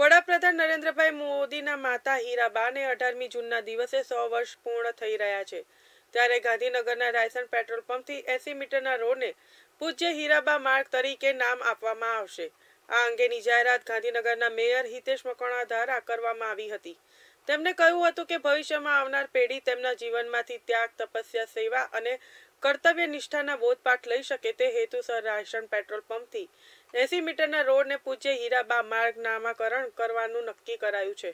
વડાપ્રધાન નરેન્દ્રભાઈ મોદીના માતા હીરાબાને અઢારમી જૂનના દિવસે સો વર્ષ પૂર્ણ થઈ રહ્યા છે ત્યારે ગાંધીનગરના રાયસન પેટ્રોલ પંપથી એસી મીટરના રોડને પૂજ્ય હીરાબા માર્ગ તરીકે નામ આપવામાં આવશે આ અંગેની જાહેરાત ગાંધીનગરના મેયર હિતેશ મકોણા દ્વારા કરવામાં આવી હતી તેમણે કહ્યું હતું કે ભવિષ્યમાં આવનાર પેઢી તેમના જીવનમાંથી ત્યાગ તપસ્યા સેવા અને કર્તવ્ય નિષ્ઠાના બોધપાઠ લઈ શકે તે હેતુસર રાયસણ પેટ્રોલ પંપથી એસી મીટરના રોડને પૂજ્ય હીરાબા માર્ગ નામાકરણ કરવાનું નક્કી કરાયું છે